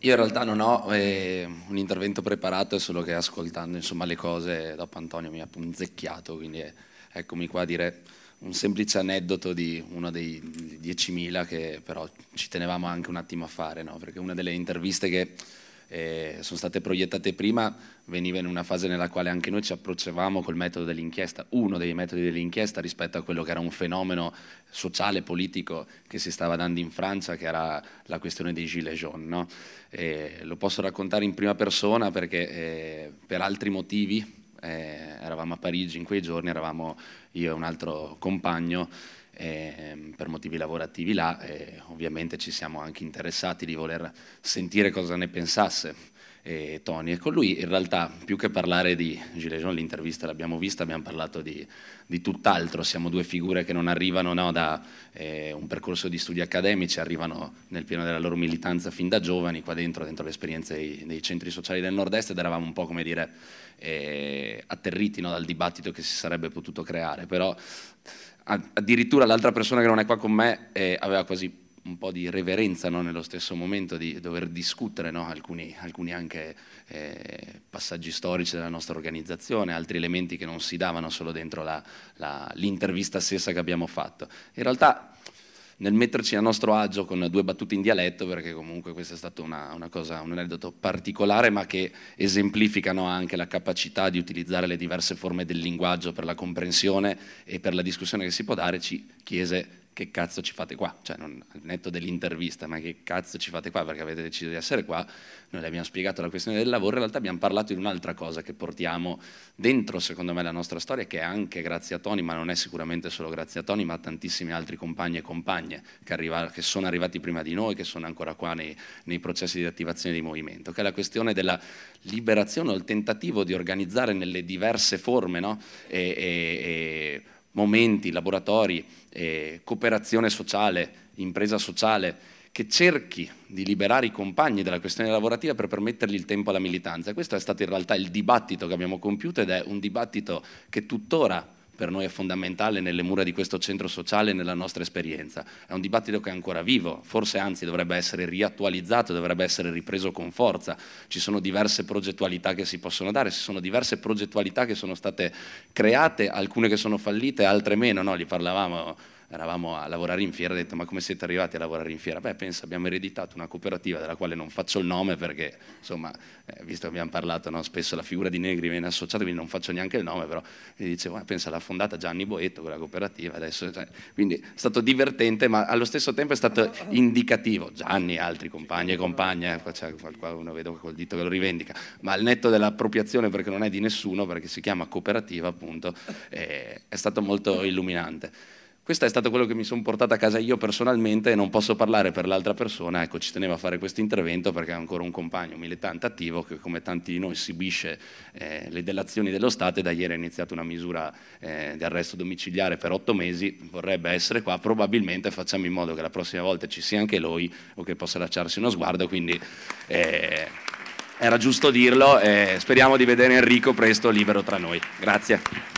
Io in realtà non ho eh, un intervento preparato, è solo che ascoltando insomma, le cose dopo Antonio mi ha punzecchiato, quindi eh, eccomi qua a dire un semplice aneddoto di uno dei 10.000 che però ci tenevamo anche un attimo a fare, no? perché una delle interviste che eh, sono state proiettate prima, veniva in una fase nella quale anche noi ci approcciavamo col metodo dell'inchiesta, uno dei metodi dell'inchiesta rispetto a quello che era un fenomeno sociale, politico che si stava dando in Francia, che era la questione dei gilets jaunes. No? Eh, lo posso raccontare in prima persona perché eh, per altri motivi eh, eravamo a Parigi in quei giorni, eravamo io e un altro compagno eh, per motivi lavorativi là e ovviamente ci siamo anche interessati di voler sentire cosa ne pensasse e Tony. E con lui in realtà più che parlare di Gilles Jean, l'intervista l'abbiamo vista, abbiamo parlato di, di tutt'altro, siamo due figure che non arrivano no, da eh, un percorso di studi accademici, arrivano nel pieno della loro militanza fin da giovani, qua dentro, dentro le esperienze dei, dei centri sociali del nord-est ed eravamo un po' come dire eh, atterriti no, dal dibattito che si sarebbe potuto creare, però addirittura l'altra persona che non è qua con me eh, aveva quasi un po' di reverenza no? nello stesso momento di dover discutere no? alcuni, alcuni, anche eh, passaggi storici della nostra organizzazione, altri elementi che non si davano solo dentro la, la, l'intervista stessa che abbiamo fatto. In realtà nel metterci a nostro agio con due battute in dialetto, perché comunque questa è stata una, una cosa, un aneddoto particolare, ma che esemplificano anche la capacità di utilizzare le diverse forme del linguaggio per la comprensione e per la discussione che si può dare, ci chiese che cazzo ci fate qua? Cioè, non, al netto dell'intervista, ma che cazzo ci fate qua? Perché avete deciso di essere qua, noi le abbiamo spiegato la questione del lavoro, in realtà abbiamo parlato di un'altra cosa che portiamo dentro, secondo me, la nostra storia, che è anche grazie a Tony, ma non è sicuramente solo grazie a Tony, ma a tantissimi altri compagni e compagne che, arriva, che sono arrivati prima di noi, che sono ancora qua nei, nei processi di attivazione di movimento, che è la questione della liberazione o il tentativo di organizzare nelle diverse forme, no? e, e, e momenti, laboratori, eh, cooperazione sociale, impresa sociale, che cerchi di liberare i compagni dalla questione lavorativa per permettergli il tempo alla militanza. Questo è stato in realtà il dibattito che abbiamo compiuto ed è un dibattito che tuttora per noi è fondamentale nelle mura di questo centro sociale e nella nostra esperienza. È un dibattito che è ancora vivo, forse anzi dovrebbe essere riattualizzato, dovrebbe essere ripreso con forza. Ci sono diverse progettualità che si possono dare, ci sono diverse progettualità che sono state create, alcune che sono fallite, altre meno, no? Li parlavamo eravamo a lavorare in fiera, ho detto ma come siete arrivati a lavorare in fiera? Beh, pensa, abbiamo ereditato una cooperativa della quale non faccio il nome perché, insomma, eh, visto che abbiamo parlato, no, spesso la figura di Negri viene associata, quindi non faccio neanche il nome, però e dice, ma pensa, l'ha fondata Gianni Boetto, quella cooperativa, adesso, cioè, quindi è stato divertente, ma allo stesso tempo è stato indicativo, Gianni e altri compagni e compagne, eh, cioè, qua uno vedo col dito che lo rivendica, ma al netto dell'appropriazione perché non è di nessuno, perché si chiama cooperativa appunto, eh, è stato molto illuminante. Questo è stato quello che mi sono portato a casa io personalmente e non posso parlare per l'altra persona, ecco ci tenevo a fare questo intervento perché è ancora un compagno militante attivo che come tanti di noi subisce eh, le delazioni dello Stato e da ieri è iniziata una misura eh, di arresto domiciliare per otto mesi, vorrebbe essere qua, probabilmente facciamo in modo che la prossima volta ci sia anche lui o che possa lasciarsi uno sguardo, quindi eh, era giusto dirlo e eh, speriamo di vedere Enrico presto libero tra noi. Grazie.